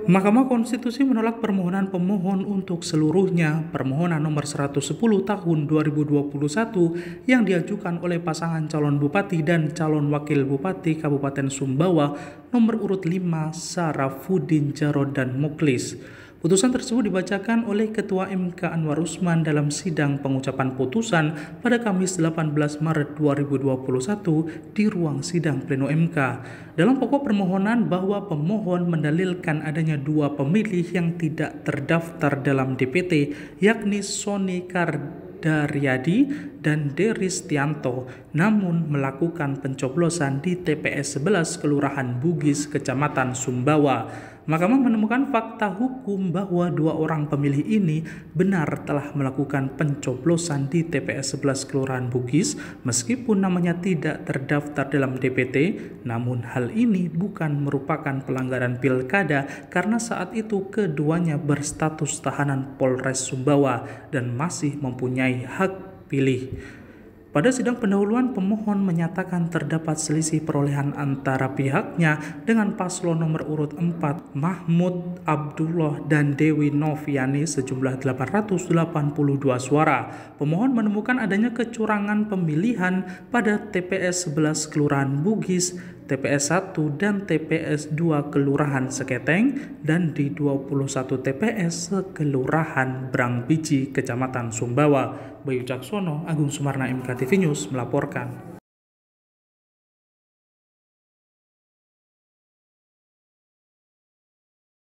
Mahkamah Konstitusi menolak permohonan pemohon untuk seluruhnya permohonan nomor 110 tahun 2021 yang diajukan oleh pasangan calon bupati dan calon wakil bupati Kabupaten Sumbawa nomor urut 5 Sarafuddin Jarod dan Muklis. Putusan tersebut dibacakan oleh Ketua MK Anwar Usman dalam sidang pengucapan putusan pada Kamis 18 Maret 2021 di ruang sidang pleno MK. Dalam pokok permohonan bahwa pemohon mendalilkan adanya dua pemilih yang tidak terdaftar dalam DPT, yakni Sony Kardaryadi dan Deris Tianto, namun melakukan pencoblosan di TPS 11 Kelurahan Bugis, Kecamatan Sumbawa. Mahkamah menemukan fakta hukum bahwa dua orang pemilih ini benar telah melakukan pencoblosan di TPS 11 Kelurahan Bugis meskipun namanya tidak terdaftar dalam DPT, namun hal ini bukan merupakan pelanggaran pilkada karena saat itu keduanya berstatus tahanan Polres Sumbawa dan masih mempunyai hak pilih. Pada sidang pendahuluan, pemohon menyatakan terdapat selisih perolehan antara pihaknya dengan paslon nomor urut 4 Mahmud Abdullah dan Dewi Noviani sejumlah 882 suara. Pemohon menemukan adanya kecurangan pemilihan pada TPS 11 Kelurahan Bugis, TPS 1 dan TPS 2 Kelurahan Seketeng dan di 21 TPS Kelurahan Brang Biji, Kecamatan Sumbawa. Bayu Caksono, Agung Sumarna MKTV News melaporkan.